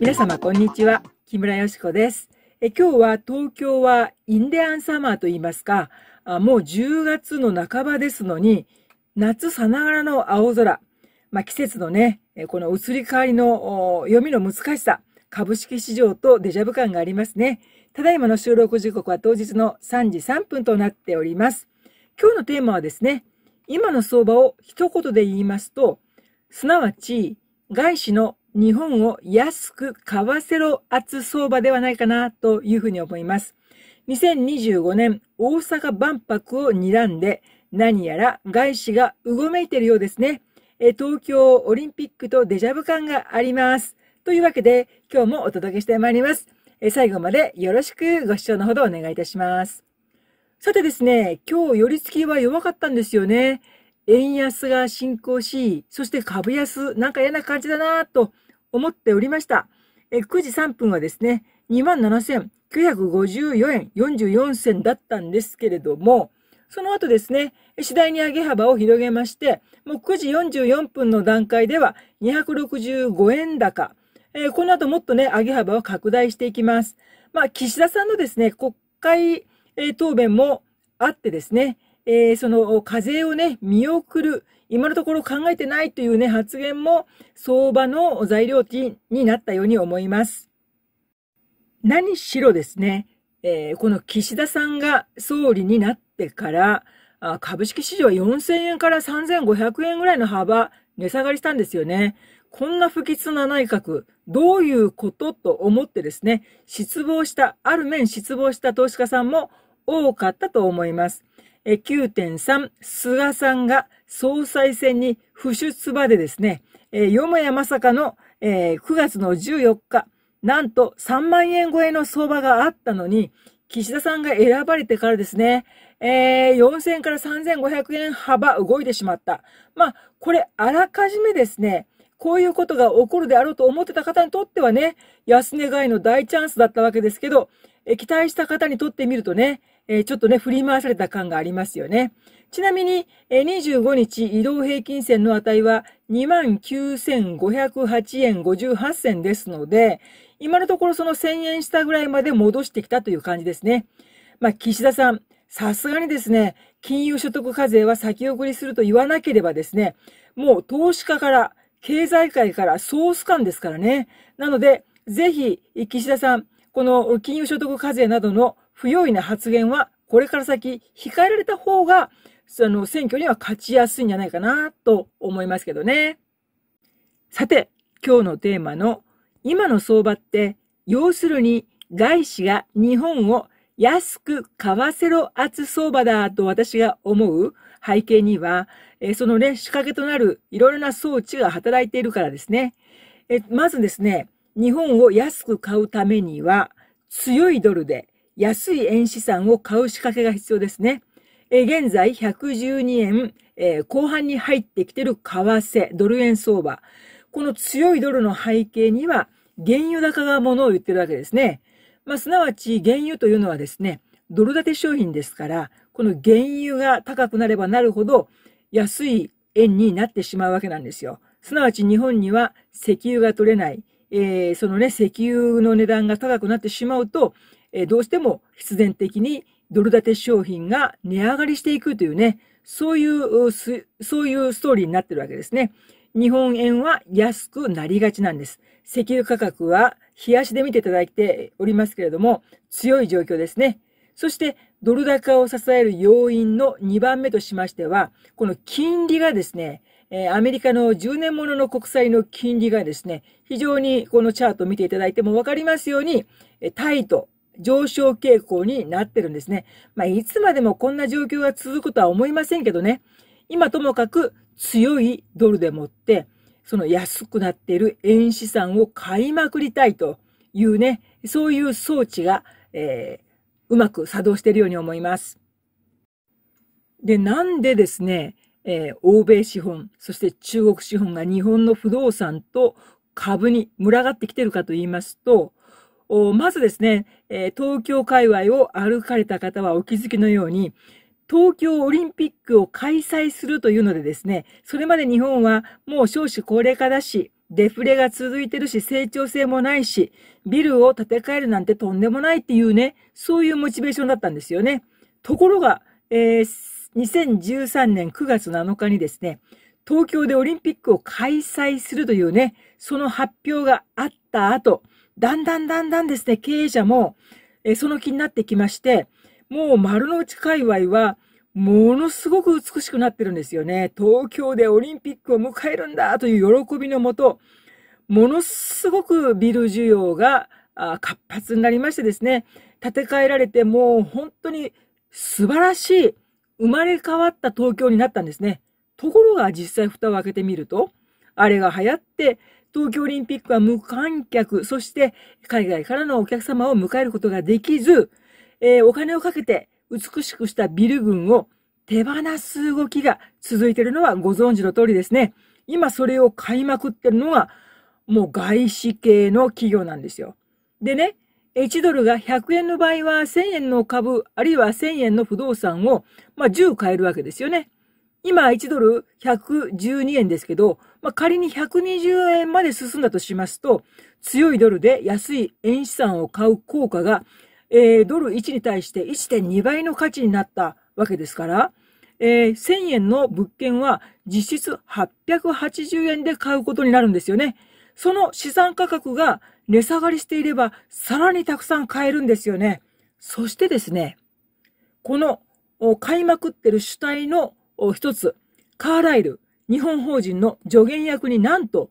皆様こんにちは木村よしこですえ今日は東京はインディアンサマーと言いますかあもう10月の半ばですのに夏さながらの青空、まあ、季節のねこの移り変わりの読みの難しさ株式市場とデジャブ感がありますねただいまの収録時刻は当日の3時3分となっております今日のテーマはですね今の相場を一言で言いますとすなわち、外資の日本を安く買わせろ圧相場ではないかなというふうに思います。2025年大阪万博を睨んで何やら外資がうごめいているようですね。東京オリンピックとデジャブ感があります。というわけで今日もお届けしてまいります。最後までよろしくご視聴のほどお願いいたします。さてですね、今日寄り付きは弱かったんですよね。円安が進行し、そして株安、なんか嫌な感じだなと思っておりました。9時3分はですね、27,954円44銭だったんですけれども、その後ですね、次第に上げ幅を広げまして、もう9時44分の段階では265円高。えー、この後もっとね、上げ幅を拡大していきます。まあ、岸田さんのですね、国会、えー、答弁もあってですね、えー、その課税をね、見送る、今のところ考えてないというね、発言も相場の材料金になったように思います。何しろですね、えー、この岸田さんが総理になってから、株式市場は4000円から3500円ぐらいの幅、値下がりしたんですよね。こんな不吉な内閣、どういうことと思ってですね、失望した、ある面失望した投資家さんも多かったと思います。9.3、菅さんが総裁選に不出馬でですね、よもやまさかの9月の14日、なんと3万円超えの相場があったのに、岸田さんが選ばれてからですね、えー、4000から3500円幅動いてしまった。まあ、これ、あらかじめですね、こういうことが起こるであろうと思ってた方にとってはね、安値買いの大チャンスだったわけですけど、期待した方にとってみるとね、えー、ちょっとね、振り回された感がありますよね。ちなみに、25日移動平均線の値は29,508円58銭ですので、今のところその1000円下ぐらいまで戻してきたという感じですね。まあ、岸田さん、さすがにですね、金融所得課税は先送りすると言わなければですね、もう投資家から、経済界からソース感ですからね。なので、ぜひ、岸田さん、この金融所得課税などの不用意な発言は、これから先、控えられた方が、その、選挙には勝ちやすいんじゃないかな、と思いますけどね。さて、今日のテーマの、今の相場って、要するに、外資が日本を安く買わせろ圧相場だと私が思う背景には、えそのね、仕掛けとなるいろいろな装置が働いているからですね。えまずですね、日本を安く買うためには、強いドルで安い円資産を買う仕掛けが必要ですね。え現在112円、えー、後半に入ってきてる為替、ドル円相場。この強いドルの背景には、原油高がものを言ってるわけですね。まあ、すなわち原油というのはですね、ドル建て商品ですから、この原油が高くなればなるほど安い円になってしまうわけなんですよ。すなわち日本には石油が取れない、えー、そのね、石油の値段が高くなってしまうと、えどうしても必然的にドル建て商品が値上がりしていくというね、そういう、そういうストーリーになってるわけですね。日本円は安くなりがちなんです。石油価格は冷足で見ていただいておりますけれども、強い状況ですね。そして、ドル高を支える要因の2番目としましては、この金利がですね、えアメリカの10年ものの国債の金利がですね、非常にこのチャートを見ていただいても分かりますように、えタイト上昇傾向になってるんですね。まあ、いつまでもこんな状況が続くとは思いませんけどね。今ともかく強いドルでもって、その安くなっている円資産を買いまくりたいというね、そういう装置が、えー、うまく作動しているように思います。で、なんでですね、えー、欧米資本、そして中国資本が日本の不動産と株に群がってきてるかと言いますと、まずですね、東京界隈を歩かれた方はお気づきのように、東京オリンピックを開催するというのでですね、それまで日本はもう少子高齢化だし、デフレが続いてるし、成長性もないし、ビルを建て替えるなんてとんでもないっていうね、そういうモチベーションだったんですよね。ところが、えー、2013年9月7日にですね、東京でオリンピックを開催するというね、その発表があった後、だんだんだんだんですね、経営者も、えその気になってきまして、もう丸の内界隈は、ものすごく美しくなってるんですよね。東京でオリンピックを迎えるんだという喜びのもと、ものすごくビル需要が活発になりましてですね、建て替えられてもう本当に素晴らしい生まれ変わった東京になったんですね。ところが実際蓋を開けてみると、あれが流行って、東京オリンピックは無観客、そして海外からのお客様を迎えることができず、えー、お金をかけて美しくしたビル群を手放す動きが続いているのはご存知の通りですね。今それを買いまくってるのは、もう外資系の企業なんですよ。でね、1ドルが100円の場合は1000円の株、あるいは1000円の不動産を、まあ、10買えるわけですよね。今1ドル112円ですけど、まあ、仮に120円まで進んだとしますと、強いドルで安い円資産を買う効果が、えー、ドル1に対して1.2倍の価値になったわけですから、えー、1000円の物件は実質880円で買うことになるんですよね。その資産価格が値下がりしていれば、さらにたくさん買えるんですよね。そしてですね、この買いまくってる主体の一つ、カーライル。日本法人の助言役になんと、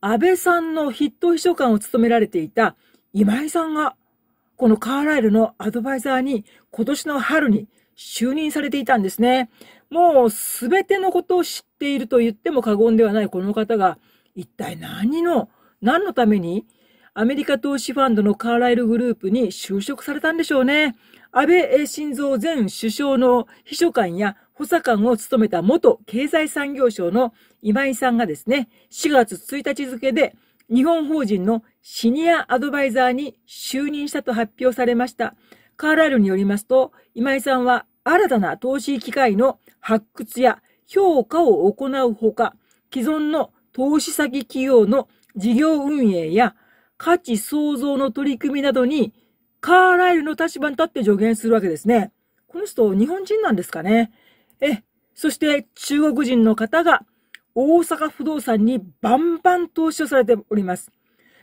安倍さんの筆頭秘書官を務められていた今井さんが、このカーライルのアドバイザーに今年の春に就任されていたんですね。もうすべてのことを知っていると言っても過言ではないこの方が、一体何の、何のためにアメリカ投資ファンドのカーライルグループに就職されたんでしょうね。安倍晋三前首相の秘書官や補佐官を務めた元経済産業省の今井さんがですね、4月1日付で日本法人のシニアアドバイザーに就任したと発表されました。カーライルによりますと、今井さんは新たな投資機会の発掘や評価を行うほか、既存の投資先企業の事業運営や価値創造の取り組みなどにカーライルの立場に立って助言するわけですね。この人、日本人なんですかね。え、そして中国人の方が大阪不動産にバンバン投資をされております。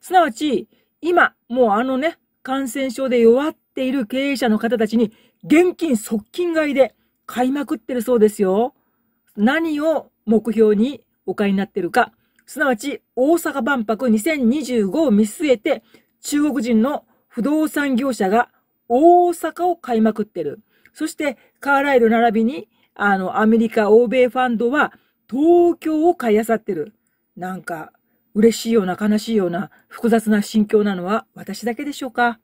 すなわち、今、もうあのね、感染症で弱っている経営者の方たちに現金側近買いで買いまくってるそうですよ。何を目標にお買いになってるか。すなわち、大阪万博2025を見据えて、中国人の不動産業者が大阪を買いまくってる。そして、カーライル並びにあの、アメリカ、欧米ファンドは、東京を買い漁ってる。なんか、嬉しいような悲しいような複雑な心境なのは私だけでしょうか。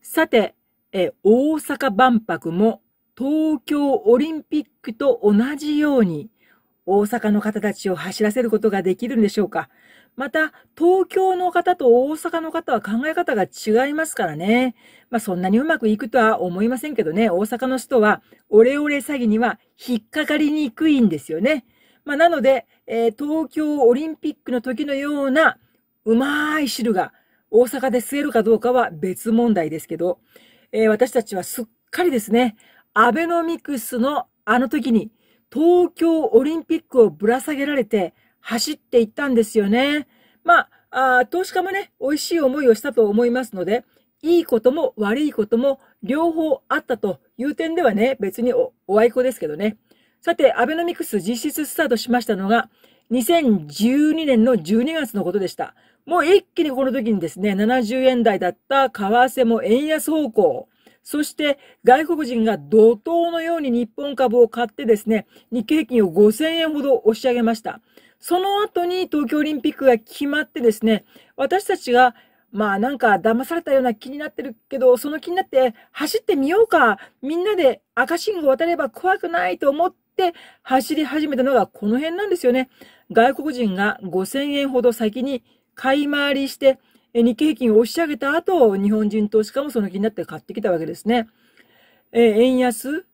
さて、え大阪万博も東京オリンピックと同じように大阪の方たちを走らせることができるんでしょうかまた、東京の方と大阪の方は考え方が違いますからね。まあ、そんなにうまくいくとは思いませんけどね、大阪の人は、オレオレ詐欺には引っかかりにくいんですよね。まあ、なので、えー、東京オリンピックの時のような、うまい汁が大阪で吸えるかどうかは別問題ですけど、えー、私たちはすっかりですね、アベノミクスのあの時に、東京オリンピックをぶら下げられて、走っていったんですよね。まあ、あ投資家もね、美味しい思いをしたと思いますので、いいことも悪いことも両方あったという点ではね、別にお、おあいこですけどね。さて、アベノミクス実質スタートしましたのが、2012年の12月のことでした。もう一気にこの時にですね、70円台だった為替も円安方向。そして外国人が怒涛のように日本株を買ってですね、日経平均を5000円ほど押し上げました。その後に東京オリンピックが決まってですね、私たちが、まあなんか騙されたような気になってるけど、その気になって走ってみようか。みんなで赤信号渡れば怖くないと思って走り始めたのがこの辺なんですよね。外国人が5000円ほど先に買い回りして、日経平均を押し上げた後、日本人投資家もその気になって買ってきたわけですね。えー、円安、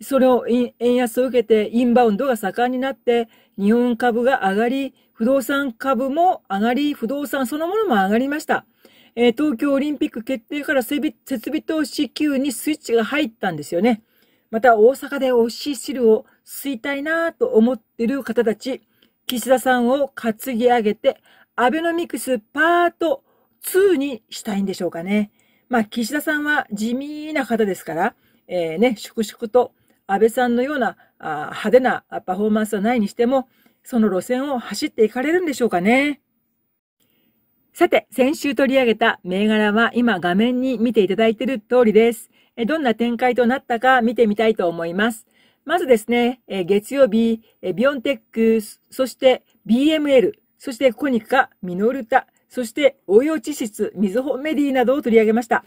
それを、円安を受けてインバウンドが盛んになって、日本株が上がり、不動産株も上がり、不動産そのものも上がりました。えー、東京オリンピック決定から設備投資給にスイッチが入ったんですよね。また大阪で美味しい汁を吸いたいなと思ってる方たち、岸田さんを担ぎ上げて、アベノミクスパート2にしたいんでしょうかね。まあ、岸田さんは地味な方ですから、えー、ね、粛々と安倍さんのような派手なパフォーマンスはないにしても、その路線を走っていかれるんでしょうかね。さて、先週取り上げた銘柄は今画面に見ていただいている通りです。どんな展開となったか見てみたいと思います。まずですね、月曜日、ビオンテック、そして BML、そしてコニカ、ミノルタ、そして応用地質、みずほメディなどを取り上げました。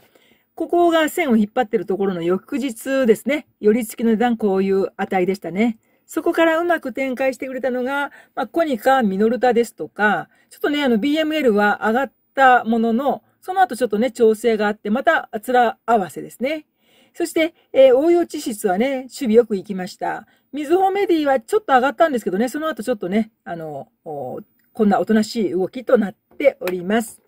ここが線を引っ張ってるところの翌日ですね。寄り付きの値段こういう値でしたね。そこからうまく展開してくれたのが、まあ、コニカ、ミノルタですとか、ちょっとね、あの BML は上がったものの、その後ちょっとね、調整があって、また、つら合わせですね。そして、えー、応用地質はね、守備よく行きました。みずほメディはちょっと上がったんですけどね、その後ちょっとね、あの、こんなおとなしい動きとなっております。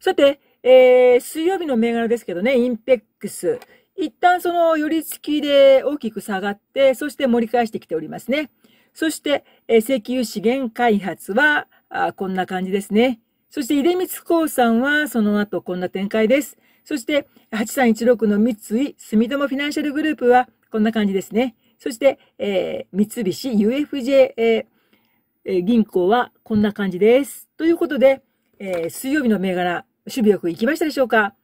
さて、えー、水曜日の銘柄ですけどね、インペックス。一旦その寄り付きで大きく下がって、そして盛り返してきておりますね。そして、え石油資源開発はあ、こんな感じですね。そして、出光興産は、その後こんな展開です。そして、8316の三井住友フィナンシャルグループは、こんな感じですね。そして、えー、三菱 UFJ、えー、銀行は、こんな感じです。ということで、えー、水曜日の銘柄、守備よく行きましたでしょうか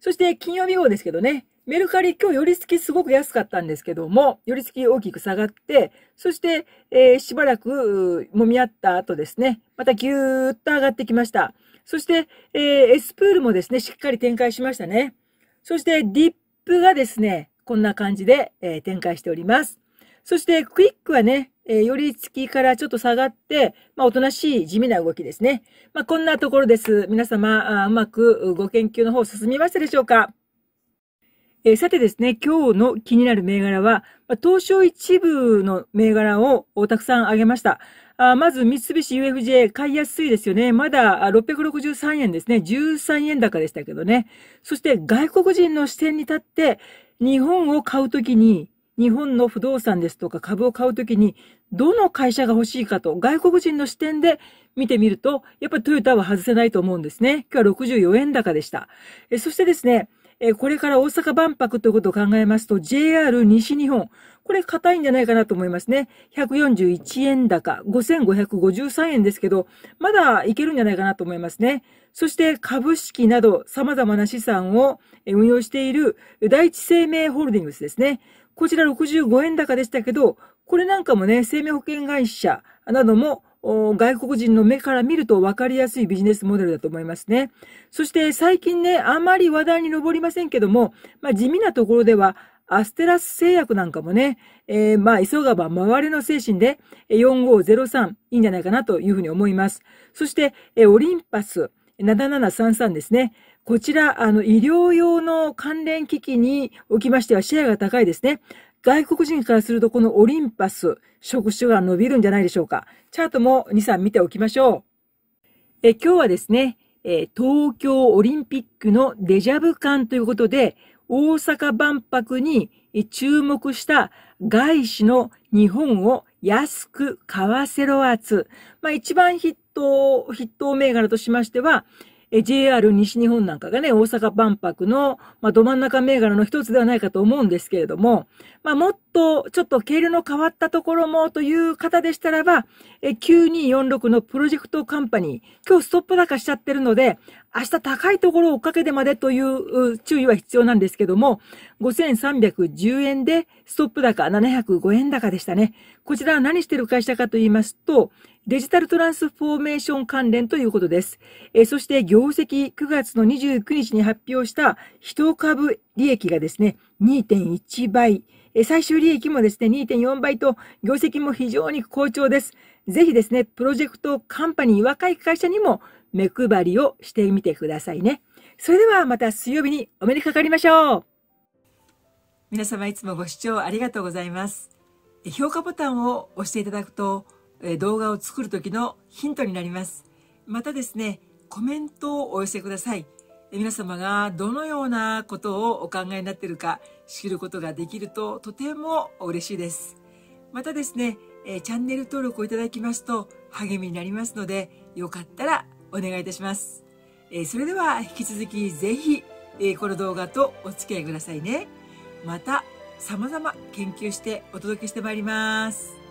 そして金曜日号ですけどね、メルカリ今日寄り付きすごく安かったんですけども、寄り付き大きく下がって、そして、えー、しばらく揉み合った後ですね、またぎゅーっと上がってきました。そして、えー、エスプールもですね、しっかり展開しましたね。そして、ディップがですね、こんな感じで、えー、展開しております。そして、クイックはね、えー、寄り付きからちょっと下がって、まあ、おとなしい地味な動きですね。まあ、こんなところです。皆様、うまくご研究の方進みましたでしょうかえー、さてですね、今日の気になる銘柄は、まあ、東証一部の銘柄をたくさん挙げました。あまず、三菱 UFJ、買いやすいですよね。まだ663円ですね。13円高でしたけどね。そして、外国人の視点に立って、日本を買うときに、日本の不動産ですとか株を買うときに、どの会社が欲しいかと、外国人の視点で見てみると、やっぱりトヨタは外せないと思うんですね。今日は64円高でした。えそしてですね、えこれから大阪万博ということを考えますと、JR 西日本、これ硬いんじゃないかなと思いますね。141円高、5553円ですけど、まだいけるんじゃないかなと思いますね。そして株式など様々な資産を運用している第一生命ホールディングスですね。こちら65円高でしたけど、これなんかもね、生命保険会社なども外国人の目から見ると分かりやすいビジネスモデルだと思いますね。そして最近ね、あまり話題に上りませんけども、まあ、地味なところでは、アステラス製薬なんかもね、えー、まあ、急がば回れの精神で、4503いいんじゃないかなというふうに思います。そして、オリンパス、7733ですね。こちら、あの、医療用の関連機器におきましてはシェアが高いですね。外国人からするとこのオリンパス、職種が伸びるんじゃないでしょうか。チャートも2、3見ておきましょう。え今日はですね、東京オリンピックのデジャブ感ということで、大阪万博に注目した外資の日本を安く買わせろ圧。まあ一番ヒッ当、筆頭銘柄としましては、JR 西日本なんかがね、大阪万博の、まあ、ど真ん中銘柄の一つではないかと思うんですけれども、まあ、もっとちょっと経路の変わったところもという方でしたらば、9246のプロジェクトカンパニー、今日ストップ高しちゃってるので、明日高いところを追っかけてまでという注意は必要なんですけども、5310円でストップ高705円高でしたね。こちらは何してる会社かと言いますと、デジタルトランスフォーメーション関連ということです。えそして業績9月の29日に発表した一株利益がですね、2.1倍。最終利益もですね、2.4倍と、業績も非常に好調です。ぜひですね、プロジェクトカンパニー若い会社にも目配りをしてみてくださいね。それではまた水曜日にお目にかかりましょう。皆様いつもご視聴ありがとうございます。評価ボタンを押していただくと、動画を作る時のヒントになります。またですね、コメントをお寄せください。皆様がどのようなことをお考えになっているか知ることができるととても嬉しいです。またですね、チャンネル登録をいただきますと励みになりますので、よかったらお願いいたします。それでは引き続きぜひ、この動画とお付き合いくださいね。また様々研究してお届けしてまいります。